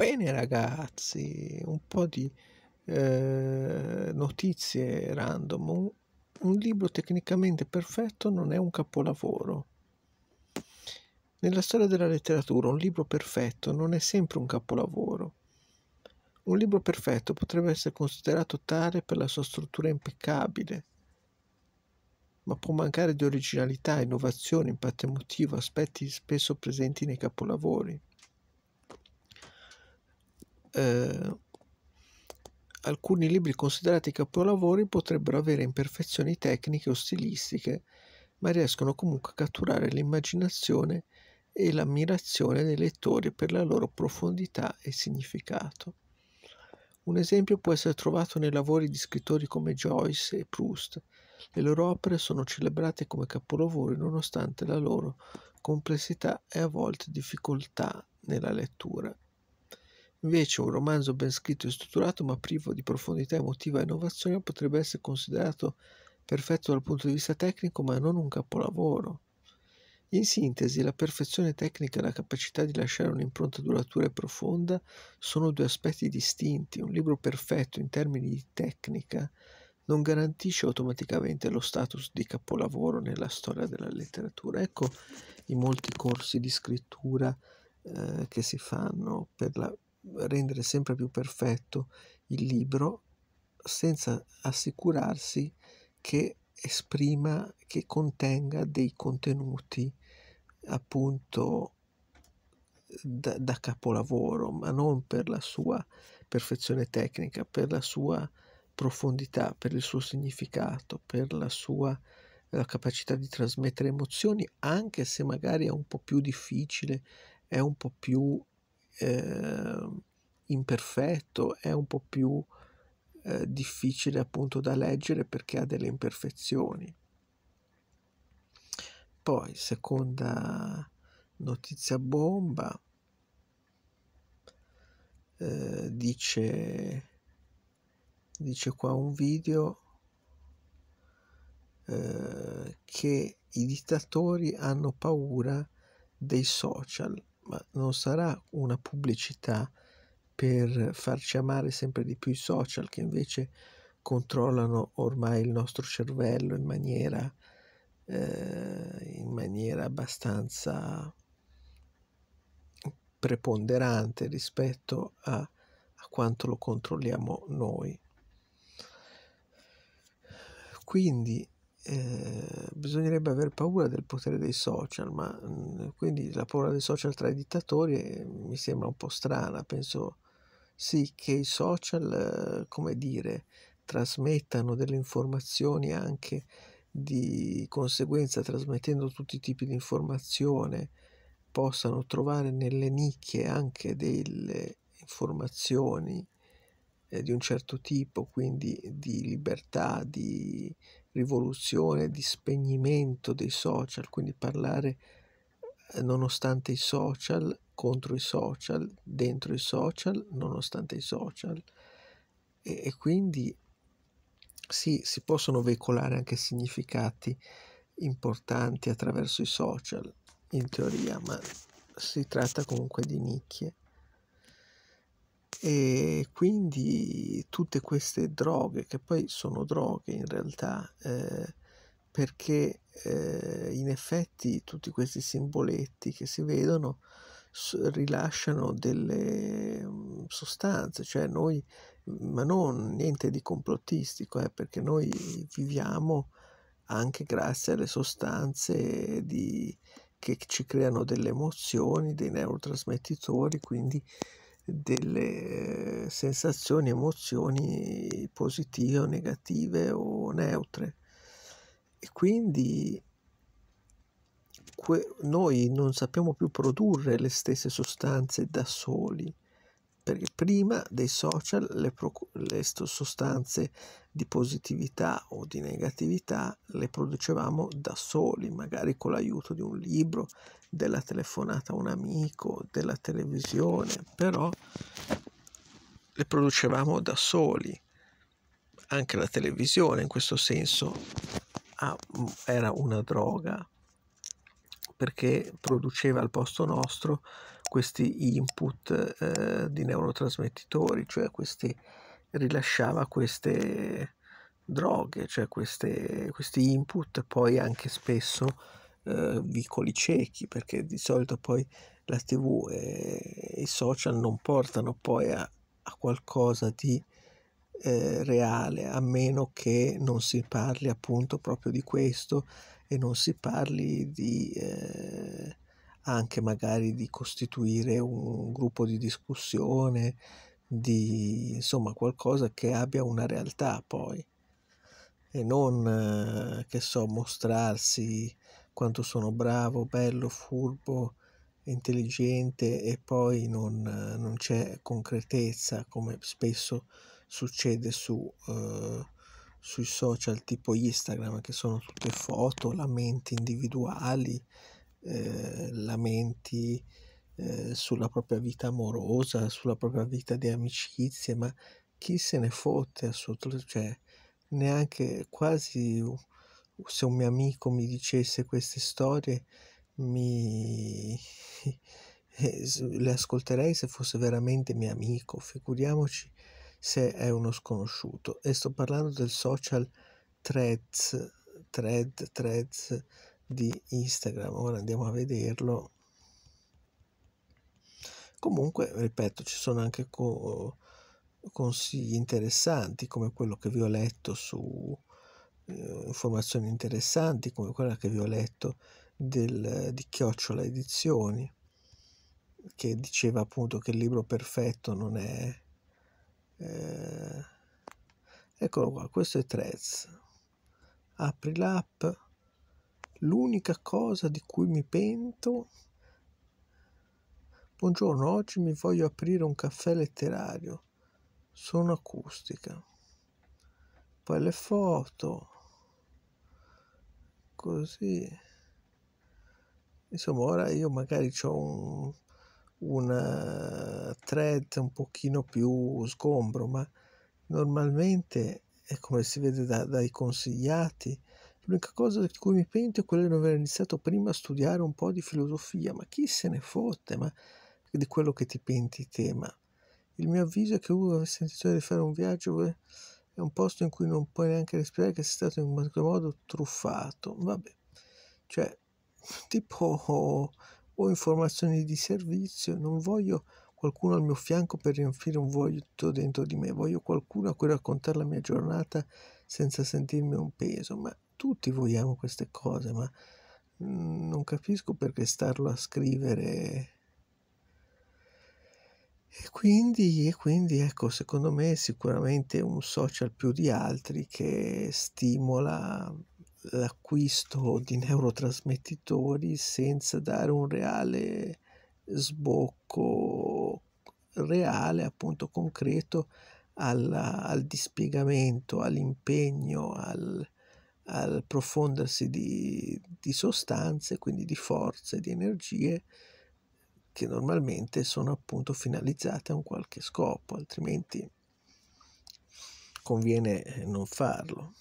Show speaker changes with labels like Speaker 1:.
Speaker 1: Bene ragazzi, un po' di eh, notizie random. Un, un libro tecnicamente perfetto non è un capolavoro. Nella storia della letteratura un libro perfetto non è sempre un capolavoro. Un libro perfetto potrebbe essere considerato tale per la sua struttura impeccabile, ma può mancare di originalità, innovazione, impatto emotivo, aspetti spesso presenti nei capolavori eh, alcuni libri considerati capolavori potrebbero avere imperfezioni tecniche o stilistiche, ma riescono comunque a catturare l'immaginazione e l'ammirazione dei lettori per la loro profondità e significato. Un esempio può essere trovato nei lavori di scrittori come Joyce e Proust. Le loro opere sono celebrate come capolavori nonostante la loro complessità e a volte difficoltà nella lettura. Invece un romanzo ben scritto e strutturato ma privo di profondità emotiva e innovazione potrebbe essere considerato perfetto dal punto di vista tecnico ma non un capolavoro. In sintesi, la perfezione tecnica e la capacità di lasciare un'impronta duratura e profonda sono due aspetti distinti. Un libro perfetto in termini di tecnica non garantisce automaticamente lo status di capolavoro nella storia della letteratura. Ecco i molti corsi di scrittura eh, che si fanno per la rendere sempre più perfetto il libro senza assicurarsi che esprima, che contenga dei contenuti appunto da, da, capolavoro, ma non per la sua perfezione tecnica, per la sua profondità, per il suo significato, per la sua la capacità di trasmettere emozioni, anche se magari è un po' più difficile, è un po' più eh, imperfetto, è un po' più eh, difficile appunto da leggere perché ha delle imperfezioni. Poi, seconda notizia bomba, eh, dice, dice qua un video eh, che i dittatori hanno paura dei social ma non sarà una pubblicità per farci amare sempre di più i social che invece controllano ormai il nostro cervello in maniera, eh, in maniera abbastanza preponderante rispetto a, a quanto lo controlliamo noi. Quindi eh, bisognerebbe aver paura del potere dei social, ma mm, quindi la paura dei social tra i dittatori eh, mi sembra un po' strana, penso sì che i social, eh, come dire, trasmettano delle informazioni anche di conseguenza, trasmettendo tutti i tipi di informazione, possano trovare nelle nicchie anche delle informazioni eh, di un certo tipo, quindi di libertà, di rivoluzione di spegnimento dei social, quindi parlare eh, nonostante i social, contro i social, dentro i social, nonostante i social. E, e quindi sì, si possono veicolare anche significati importanti attraverso i social, in teoria, ma si tratta comunque di nicchie. E quindi tutte queste droghe, che poi sono droghe in realtà, eh, perché eh, in effetti tutti questi simboletti che si vedono rilasciano delle mm, sostanze, cioè noi, mm, ma non niente di complottistico, eh, perché noi viviamo anche grazie alle sostanze di, che ci creano delle emozioni, dei neurotrasmettitori, quindi delle eh, sensazioni, emozioni positive o negative o neutre. E quindi noi non sappiamo più produrre le stesse sostanze da soli, perché prima dei social le, le sostanze di positività o di negatività le producevamo da soli, magari con l'aiuto di un libro, della telefonata a un amico, della televisione, però le producevamo da soli. Anche la televisione in questo senso era una droga perché produceva al posto nostro questi input eh, di neurotrasmettitori, cioè questi, rilasciava queste droghe, cioè queste, questi input, poi anche spesso eh, vicoli ciechi, perché di solito poi la tv e i social non portano poi a, a qualcosa di eh, reale, a meno che non si parli appunto proprio di questo e non si parli di eh, anche magari di costituire un gruppo di discussione, di insomma qualcosa che abbia una realtà poi e non eh, che so mostrarsi quanto sono bravo, bello, furbo, intelligente e poi non, non c'è concretezza come spesso succede su eh, sui social tipo Instagram che sono tutte foto, lamenti individuali, eh, lamenti eh, sulla propria vita amorosa, sulla propria vita di amicizie, ma chi se ne fotte assolutamente, cioè neanche quasi se un mio amico mi dicesse queste storie mi eh, le ascolterei se fosse veramente mio amico, figuriamoci se è uno sconosciuto e sto parlando del social threads, thread, threads di Instagram. Ora andiamo a vederlo. Comunque, ripeto, ci sono anche co- consigli interessanti come quello che vi ho letto su eh, informazioni interessanti come quella che vi ho letto del, di Chiocciola Edizioni che diceva appunto che il libro perfetto non è eh, eccolo qua questo è Threads apri l'app l'unica cosa di cui mi pento buongiorno oggi mi voglio aprire un caffè letterario sono acustica poi le foto così insomma ora io magari ho un un eh, thread un pochino più sgombro, ma normalmente è come si vede da, dai consigliati. L'unica cosa di cui mi pento è quello di non aver iniziato prima a studiare un po' di filosofia, ma chi se ne fotte ma, di quello che ti penti te, ma il mio avviso è che uno avesse intenzione di fare un viaggio è un posto in cui non puoi neanche respirare che sei stato in qualche modo truffato, vabbè, cioè tipo o informazioni di servizio, non voglio qualcuno al mio fianco per riempire un vuoto dentro di me, voglio qualcuno a cui raccontare la mia giornata senza sentirmi un peso, ma tutti vogliamo queste cose, ma mm, non capisco perché starlo a scrivere. E quindi, e quindi, ecco, secondo me è sicuramente un social più di altri che stimola l'acquisto di neurotrasmettitori senza dare un reale sbocco reale, appunto concreto, alla, al dispiegamento, all'impegno, al, al profondersi di, di, sostanze, quindi di forze, di energie che normalmente sono appunto finalizzate a un qualche scopo, altrimenti conviene eh, non farlo.